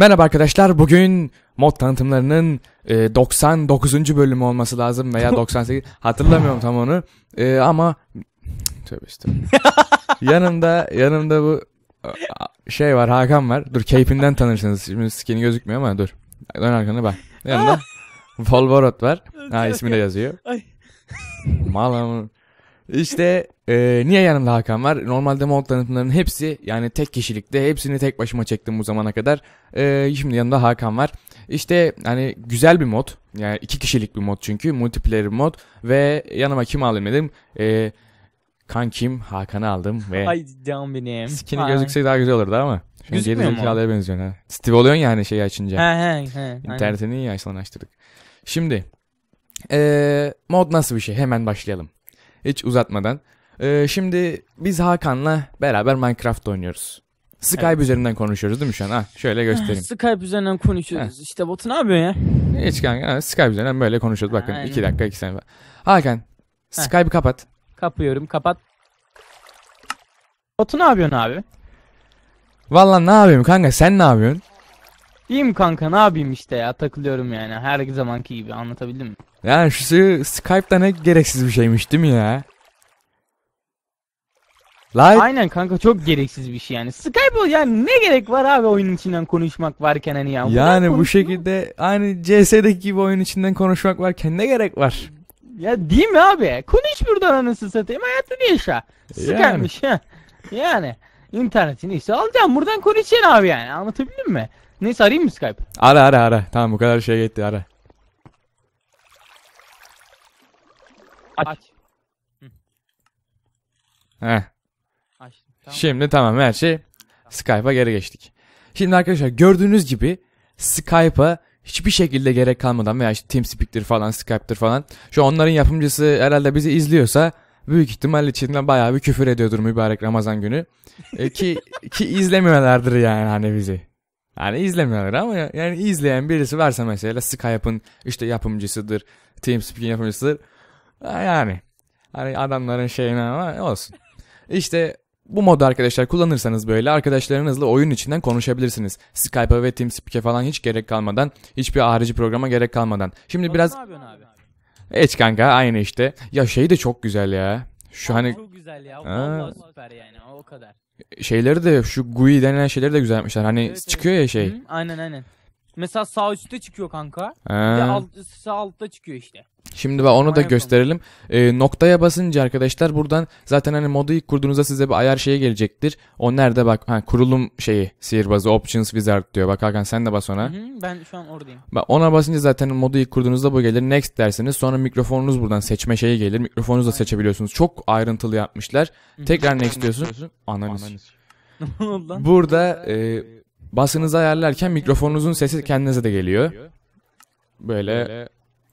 Merhaba arkadaşlar. Bugün mod tanıtımlarının 99. E, bölümü olması lazım veya 98 hatırlamıyorum tam onu. E, ama tövbe estağfurullah. yanımda yanımda bu şey var Hakan var. Dur keyfinden tanırsınız. Şimdi skin'i gözükmüyor ama dur. Dön arkana bak. Yanında Volvorot var. Ha ismi de yazıyor. Mal işte e, niye yanımda Hakan var? Normalde mod tanıtımlarının hepsi yani tek kişilikte hepsini tek başıma çektim bu zamana kadar. E, şimdi yanımda Hakan var. İşte hani güzel bir mod. Yani iki kişilik bir mod çünkü. Multiplayer mod. Ve yanıma kim aldım dedim. E, Kim Hakan'ı aldım ve... Ay can benim. Skin'i Ay. gözükse daha güzel olurdu ama. Şimdi Gözükmüyor mu? Gerizekalıya benziyor ha. Steve oluyorsun yani şeyi açınca. He he he. İnternetini iyi açılan açtırdık. Şimdi e, mod nasıl bir şey? Hemen başlayalım. Hiç uzatmadan. Ee, şimdi biz Hakan'la beraber Minecraft oynuyoruz. Skype evet. üzerinden konuşuyoruz değil mi şu an? Ha, ah, şöyle göstereyim. Skype üzerinden konuşuyoruz. Ha. İşte Batu ne yapıyor ya? Hiç kanka. Ha, Skype üzerinden böyle konuşuyoruz. Bakın Aynen. iki dakika iki saniye. Hakan ha. Skype kapat. Kapıyorum kapat. Batu ne yapıyorsun abi? Valla ne yapayım kanka sen ne yapıyorsun? İyiyim kanka ne yapayım işte ya takılıyorum yani her zamanki gibi anlatabildim mi? Yani şu Skype'da ne gereksiz bir şeymiş değil mi ya? Live... Aynen kanka çok gereksiz bir şey yani. Skype yani ne gerek var abi oyun içinden konuşmak varken hani ya. Yani bu şekilde aynı CS'deki gibi oyun içinden konuşmak varken ne gerek var? Ya değil mi abi? Konuş buradan anasını satayım hayatını yaşa. Skype'miş yani. ha. Yani internetini işte alacağım buradan konuşacaksın abi yani anlatabildim mi? Neyse arayayım mı Skype? Ara ara ara tamam bu kadar şey gitti ara. Aç. Aç. Heh. Aç. Tamam. Şimdi tamam her şey Skype'a geri geçtik. Şimdi arkadaşlar gördüğünüz gibi Skype'a hiçbir şekilde gerek kalmadan veya işte TeamSpeak'tir falan Skype'tir falan. Şu onların yapımcısı herhalde bizi izliyorsa büyük ihtimalle içinden bayağı bir küfür ediyordur mübarek Ramazan günü. E, ki ki izlemiyorlardır yani hani bizi. Yani izlemiyorlar ama yani izleyen birisi varsa mesela Skype'ın işte yapımcısıdır, TeamSpeak'in yapımcısıdır. Yani hani adamların şeyine ama olsun. İşte bu modu arkadaşlar kullanırsanız böyle arkadaşlarınızla oyun içinden konuşabilirsiniz. Skype ve TeamSpeak'e falan hiç gerek kalmadan, hiçbir harici programa gerek kalmadan. Şimdi Onu biraz... Ne yapıyorsun abi? Hiç kanka aynı işte. Ya şey de çok güzel ya. Şu Aa, hani... Çok güzel ya. Vallahi süper yani o kadar. Şeyleri de şu GUI denilen şeyleri de güzel yapmışlar. Hani evet, çıkıyor evet. ya şey. Hı, aynen aynen. Mesela sağ üstte çıkıyor kanka. Ha. Bir de alt, sağ altta çıkıyor işte. Şimdi ben onu da gösterelim. E, noktaya basınca arkadaşlar buradan zaten hani modu ilk kurduğunuzda size bir ayar şeye gelecektir. O nerede bak ha, kurulum şeyi sihirbazı options wizard diyor. Bak Hakan sen de bas ona. Hı hı, ben şu an oradayım. Bak ona basınca zaten modu ilk kurduğunuzda bu gelir. Next dersiniz. Sonra mikrofonunuz buradan seçme şeyi gelir. Mikrofonunuzu da seçebiliyorsunuz. Çok ayrıntılı yapmışlar. Tekrar next diyorsun. Analiz. Burada e, basınızı ayarlarken mikrofonunuzun sesi kendinize de geliyor. Böyle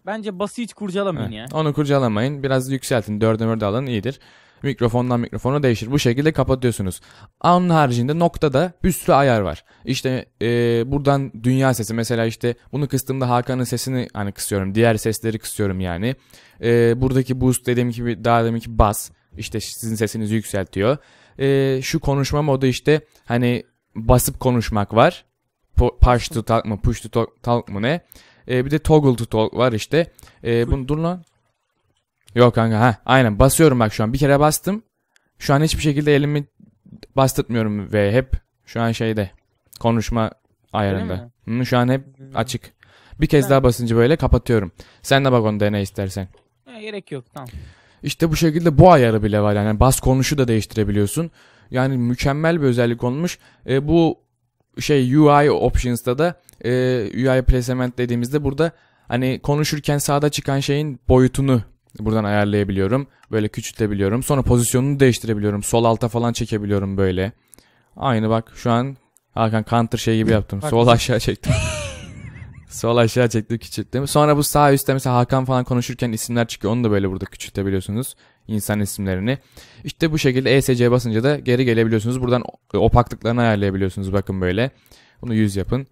Bence bası hiç kurcalamayın evet. ya. Onu kurcalamayın. Biraz yükseltin. Dörde mörde alın iyidir. Mikrofondan mikrofona değişir. Bu şekilde kapatıyorsunuz. Onun haricinde noktada bir sürü ayar var. İşte e, buradan dünya sesi mesela işte bunu kıstığımda Hakan'ın sesini hani kısıyorum. Diğer sesleri kısıyorum yani. E, buradaki boost dediğim gibi daha demin ki bas. İşte sizin sesinizi yükseltiyor. E, şu konuşma modu işte hani basıp konuşmak var. Push to talk mı push to talk mı ne? E, bir de toggle to talk var işte. E, bunu dur lan. Yok kanka ha aynen basıyorum bak şu an. Bir kere bastım. Şu an hiçbir şekilde elimi bastırtmıyorum ve hep şu an şeyde konuşma ayarında. Hı, şu an hep hmm. açık. Bir kez ha. daha basınca böyle kapatıyorum. Sen de bak onu dene istersen. Ha, gerek yok tamam. İşte bu şekilde bu ayarı bile var. Yani bas konuşu da değiştirebiliyorsun. Yani mükemmel bir özellik olmuş. E, bu şey UI options'ta da e, UI placement dediğimizde burada hani konuşurken sağda çıkan şeyin boyutunu buradan ayarlayabiliyorum. Böyle küçültebiliyorum. Sonra pozisyonunu değiştirebiliyorum. Sol alta falan çekebiliyorum böyle. Aynı bak şu an Hakan Counter şey gibi yaptım. Sol aşağı çektim. Sol aşağı çektim küçülttüm. Sonra bu sağ üstte mesela Hakan falan konuşurken isimler çıkıyor. Onu da böyle burada küçültebiliyorsunuz insan isimlerini. İşte bu şekilde ESC basınca da geri gelebiliyorsunuz. Buradan e, opaklıklarını ayarlayabiliyorsunuz bakın böyle. Bunu 100 yapın.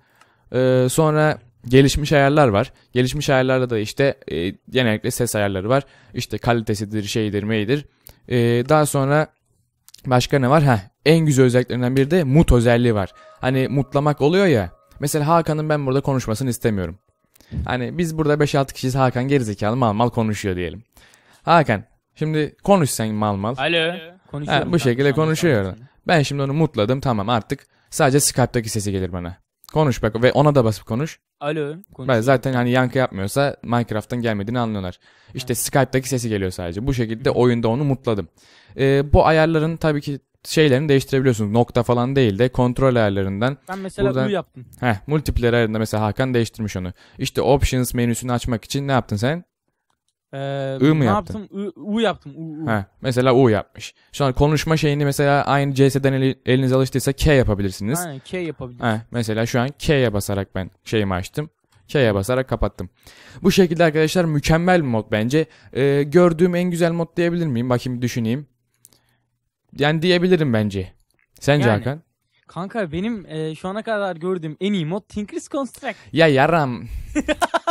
Ee, sonra gelişmiş ayarlar var. Gelişmiş ayarlarda da işte e, genellikle ses ayarları var. İşte kalitesidir, şeydir, meydir. E, daha sonra başka ne var? Heh, en güzel özelliklerinden biri de mut özelliği var. Hani mutlamak oluyor ya. Mesela Hakan'ın ben burada konuşmasını istemiyorum. Hani biz burada 5-6 kişiyiz Hakan gerizekalı mal mal konuşuyor diyelim. Hakan Şimdi konuş sen mal mal. Alo. Konuşuyorum. bu şekilde konuşuyor. Ben şimdi onu mutladım tamam artık sadece Skype'daki sesi gelir bana. Konuş bak ve ona da basıp konuş. Alo. Ben zaten hani yankı yapmıyorsa Minecraft'tan gelmediğini anlıyorlar. İşte ha. Skype'daki sesi geliyor sadece. Bu şekilde oyunda onu mutladım. Ee, bu ayarların tabii ki şeylerini değiştirebiliyorsunuz. Nokta falan değil de kontrol ayarlarından. Ben mesela buradan, bunu yaptım. Heh, multiplayer ayarında mesela Hakan değiştirmiş onu. İşte options menüsünü açmak için ne yaptın sen? Ee, I mı ne yaptın? yaptım? I, U yaptım. U, U. He, mesela U yapmış. Şu an konuşma şeyini mesela aynı CS'den eli, eliniz alıştıysa K yapabilirsiniz. Aynen K yapabilirsiniz. He, mesela şu an K'ye basarak ben şeyimi açtım. K'ye basarak kapattım. Bu şekilde arkadaşlar mükemmel bir mod bence. Ee, gördüğüm en güzel mod diyebilir miyim? Bakayım düşüneyim. Yani diyebilirim bence. Sence yani. Hakan? Kanka benim e, şu ana kadar gördüğüm en iyi mod Tinker's Construct. Ya yaram.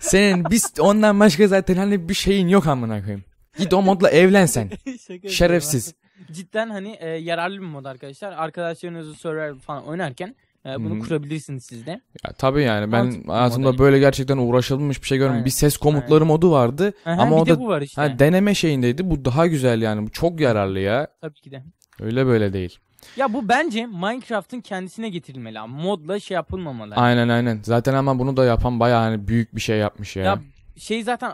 Senin biz ondan başka zaten hani bir şeyin yok amına koyayım. Git o modla evlensen. Şerefsiz. Cidden hani e, yararlı bir mod arkadaşlar. Arkadaşlarınızı Survivor falan oynarken ee, bunu Hı-hı. kurabilirsiniz siz de. Ya, tabii yani ben Mantıklı hayatımda model. böyle gerçekten uğraşılmış bir şey görmedim. Bir ses komutları Aynen. modu vardı Aha, ama o da var işte. ha, deneme şeyindeydi. Bu daha güzel yani. Bu çok yararlı ya. Tabii ki de. Öyle böyle değil. Ya bu bence Minecraft'ın kendisine getirilmeli. Modla şey yapılmamalı. Aynen aynen. Zaten ama bunu da yapan bayağı hani büyük bir şey yapmış ya. Ya şey zaten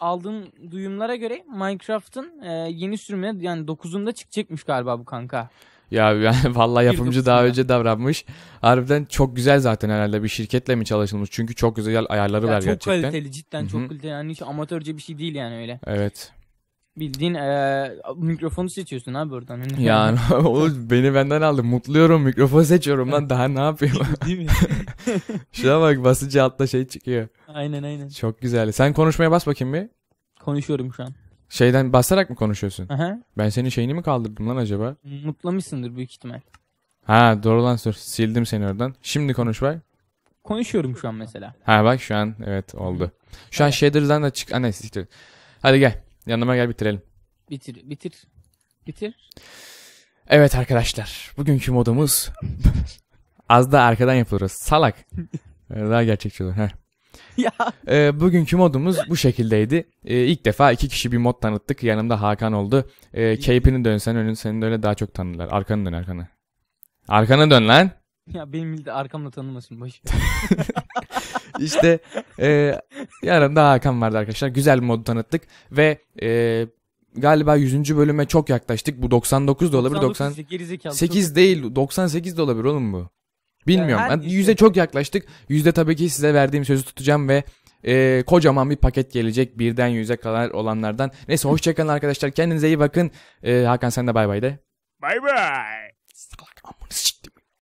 aldığım duyumlara göre Minecraft'ın e, yeni sürümüne yani 9'unda çıkacakmış galiba bu kanka. Ya yani vallahi yapımcı daha önce davranmış. Harbiden çok güzel zaten herhalde bir şirketle mi çalışılmış? Çünkü çok güzel ayarları ya var çok gerçekten. Çok kaliteli cidden Hı-hı. çok kaliteli. Yani hiç amatörce bir şey değil yani öyle. Evet. Bildiğin e, mikrofonu seçiyorsun abi buradan. yani oğlum beni benden aldı. Mutluyorum mikrofon seçiyorum lan daha ne yapayım? Değil mi? Şuna bak basıcı altta şey çıkıyor. Aynen aynen. Çok güzel. Sen konuşmaya bas bakayım bir. Konuşuyorum şu an. Şeyden basarak mı konuşuyorsun? Aha. Ben senin şeyini mi kaldırdım lan acaba? Mutlamışsındır büyük ihtimal. Ha doğru lan sor. Sildim seni oradan. Şimdi konuş bak. Konuşuyorum şu an mesela. Ha bak şu an evet oldu. Şu an Shader'dan da çık... Anne siktir. Hadi gel. Yanıma gel bitirelim. Bitir, bitir. Bitir. Evet arkadaşlar. Bugünkü modumuz... Az da arkadan yapılırız. Salak. Ee, daha gerçekçi olur. Heh. ya. E, bugünkü modumuz bu şekildeydi. E, ilk defa iki kişi bir mod tanıttık. Yanımda Hakan oldu. E, keyfini dönsen önün senin de öyle daha çok tanırlar. Arkanı dön arkanı. Arkana dön lan. Ya benim de arkamla tanımasın başı. İşte e, yanımda Hakan vardı arkadaşlar. Güzel bir modu tanıttık ve e, galiba 100. bölüme çok yaklaştık. Bu 99 da olabilir. 98 98 değil 98 de olabilir oğlum bu. Bilmiyorum. Yani yani yüzde çok yaklaştık. Yüzde tabii ki size verdiğim sözü tutacağım ve e, kocaman bir paket gelecek birden yüze kadar olanlardan. Neyse hoşçakalın arkadaşlar. Kendinize iyi bakın. E, Hakan sen de bay bay de. Bay bay.